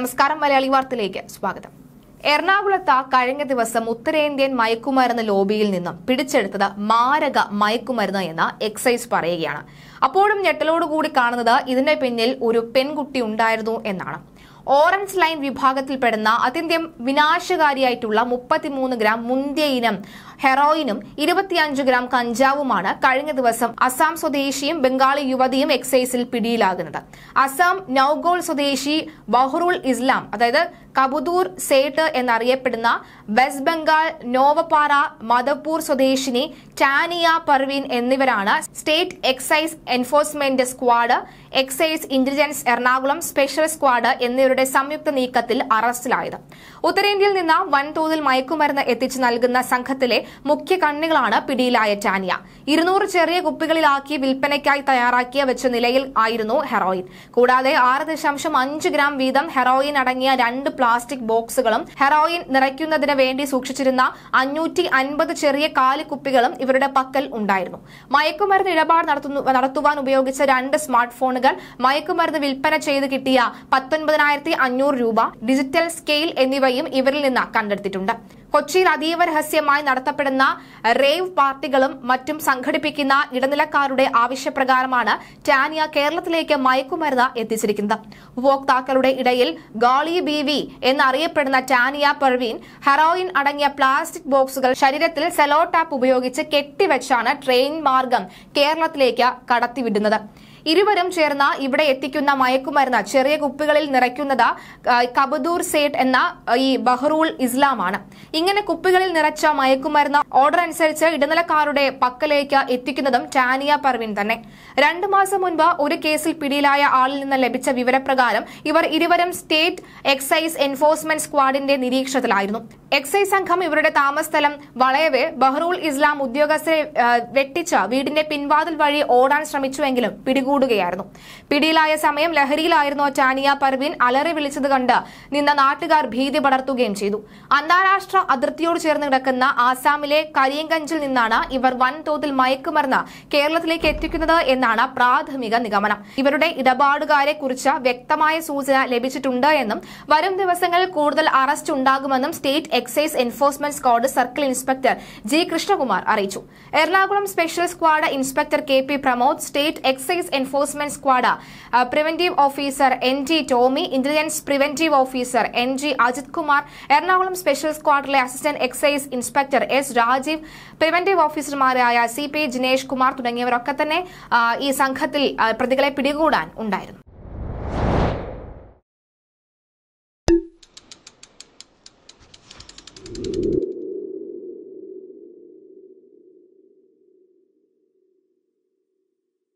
നമസ്കാരം മലയാളി വാർത്തയിലേക്ക് സ്വാഗതം എറണാകുളത്ത് കഴിഞ്ഞ ദിവസം ഉത്തരേന്ത്യൻ മയക്കുമരുന്ന് ലോബിയിൽ നിന്നും പിടിച്ചെടുത്തത് മാരക മയക്കുമരുന്ന് എന്ന് എക്സൈസ് പറയുകയാണ് അപ്പോഴും ഞെട്ടലോടുകൂടി കാണുന്നത് ഇതിന്റെ പിന്നിൽ ഒരു പെൺകുട്ടി ഉണ്ടായിരുന്നു എന്നാണ് ഓറഞ്ച് ലൈൻ വിഭാഗത്തിൽപ്പെടുന്ന അത്യന്തം വിനാശകാരിയായിട്ടുള്ള മുപ്പത്തിമൂന്ന് ഗ്രാം മുന്തിയ ഇനം ഹെറോയിനും ഇരുപത്തിയഞ്ച് ഗ്രാം കഞ്ചാവുമാണ് കഴിഞ്ഞ ദിവസം അസാം സ്വദേശിയും ബംഗാളി യുവതിയും എക്സൈസിൽ പിടിയിലാകുന്നത് അസാം നൌഗോൾ സ്വദേശി ബഹ്റുൾ ഇസ്ലാം അതായത് കബുദൂർ സേട്ട് എന്നറിയപ്പെടുന്ന വെസ്റ്റ് ബംഗാൾ നോവപ്പാറ മധപ്പൂർ സ്വദേശിനി ടാനിയ പർവീൻ എന്നിവരാണ് state excise enforcement squad excise intelligence Ernakulam special squad എന്നിവർ ഇവരുടെ സംയുക്ത നീക്കത്തിൽ അറസ്റ്റിലായത് ഉത്തരേന്ത്യയിൽ നിന്ന് വൻതോതിൽ മയക്കുമരുന്ന് എത്തിച്ചു നൽകുന്ന സംഘത്തിലെ മുഖ്യ കണ്ണികളാണ് പിടിയിലായ ടാനിയ ഇരുന്നൂറ് ചെറിയ കുപ്പികളിലാക്കി വിൽപ്പനയ്ക്കായി തയ്യാറാക്കിയ വെച്ച നിലയിൽ ആയിരുന്നു ഹെറോയിൻ കൂടാതെ ആറ് ദശാംശം അഞ്ച് ഗ്രാം വീതം ഹെറോയിൻ അടങ്ങിയ രണ്ട് പ്ലാസ്റ്റിക് ബോക്സുകളും ഹെറോയിൻ നിറയ്ക്കുന്നതിന് വേണ്ടി സൂക്ഷിച്ചിരുന്ന അഞ്ഞൂറ്റി അൻപത് ചെറിയ കാലി കുപ്പികളും ഇവരുടെ പക്കൽ ഉണ്ടായിരുന്നു മയക്കുമരുന്ന് ഇടപാട് നടത്തുവാൻ ഉപയോഗിച്ച രണ്ട് സ്മാർട്ട് ഫോണുകൾ മയക്കുമരുന്ന് വിൽപ്പന ചെയ്ത് കിട്ടിയ പത്തൊൻപതിനായിരത്തി ആയിരത്തി അഞ്ഞൂറ് രൂപ ഡിജിറ്റൽ സ്കെയിൽ എന്നിവയും ഇവരിൽ നിന്ന് കണ്ടെടുത്തിട്ടുണ്ട് കൊച്ചിയിൽ അതീവ രഹസ്യമായി നടത്തപ്പെടുന്ന റേവ് പാർട്ടികളും മറ്റും സംഘടിപ്പിക്കുന്ന ഇടനിലക്കാരുടെ ആവശ്യപ്രകാരമാണ് ടാനിയ കേരളത്തിലേക്ക് മയക്കുമരുന്ന് എത്തിച്ചിരിക്കുന്നത് ഉപഭോക്താക്കളുടെ ഇടയിൽ ഗാളി ബീവി എന്നറിയപ്പെടുന്ന ടാനിയ പെർവീൻ ഹെറോയിൻ അടങ്ങിയ പ്ലാസ്റ്റിക് ബോക്സുകൾ ശരീരത്തിൽ സെലോ ടാപ്പ് ഉപയോഗിച്ച് കെട്ടിവെച്ചാണ് ട്രെയിൻ മാർഗം കേരളത്തിലേക്ക് കടത്തിവിടുന്നത് ഇരുവരും ചേർന്ന് ഇവിടെ എത്തിക്കുന്ന മയക്കുമരുന്ന് ചെറിയ കുപ്പികളിൽ നിറയ്ക്കുന്നത് കബദൂർ സേട്ട് എന്ന ഈ ബഹ്റൂൾ ഇസ്ലാമാണ് ഇങ്ങനെ കുപ്പികളിൽ നിറച്ച മയക്കുമരുന്ന് ഓർഡർ അനുസരിച്ച് ഇടനിലക്കാരുടെ പക്കലേക്ക് എത്തിക്കുന്നതും ടാനിയ പർവിൻ തന്നെ രണ്ടു മാസം മുൻപ് ഒരു കേസിൽ പിടിയിലായ ആളിൽ നിന്ന് ലഭിച്ച വിവരപ്രകാരം ഇവർ ഇരുവരും സ്റ്റേറ്റ് എക്സൈസ് എൻഫോഴ്സ്മെന്റ് സ്ക്വാഡിന്റെ നിരീക്ഷണത്തിലായിരുന്നു എക്സൈസ് സംഘം ഇവരുടെ താമസസ്ഥലം വളയവേ ബഹ്റൂൾ ഇസ്ലാം ഉദ്യോഗസ്ഥരെ വെട്ടിച്ച് വീടിന്റെ പിൻവാതിൽ വഴി ഓടാൻ ശ്രമിച്ചുവെങ്കിലും പിടികൂടി പിടികൂടുകയായിരുന്നു പിടിയിലായ സമയം ലഹരിയിലായിരുന്നു ചാനിയ പർവീൻ അലറി വിളിച്ചത് കണ്ട് നിന്ന നാട്ടുകാർ ഭീതി പടർത്തുകയും ചെയ്തു അന്താരാഷ്ട്ര അതിർത്തിയോട് ചേർന്ന് കിടക്കുന്ന ആസാമിലെ കരിയങ്കഞ്ചിൽ നിന്നാണ് ഇവർ വൻതോതിൽ മയക്കുമരുന്ന് കേരളത്തിലേക്ക് എത്തിക്കുന്നത് എന്നാണ് പ്രാഥമിക നിഗമനം ഇവരുടെ ഇടപാടുകാരെ കുറിച്ച് വ്യക്തമായ സൂചന ലഭിച്ചിട്ടുണ്ട് എന്നും വരും ദിവസങ്ങളിൽ കൂടുതൽ അറസ്റ്റ് ഉണ്ടാകുമെന്നും state excise enforcement squad circle inspector G Krishnakumar അറിയിച്ചു Ernakulam special squad inspector K P Pramod state excise enforcement squad preventive officer N G Tomy intelligence preventive officer N G Ajith Kumar Ernakulam special സ്ക്വാഡിലെ assistant excise inspector S Rajeev preventive ഓഫീസർമാരായ C P Jinesh Kumar തുടങ്ങിയവരൊക്കെ തന്നെ ഈ സംഘത്തിൽ പ്രതികളെ പിടികൂടാൻ ഉണ്ടായിരുന്നു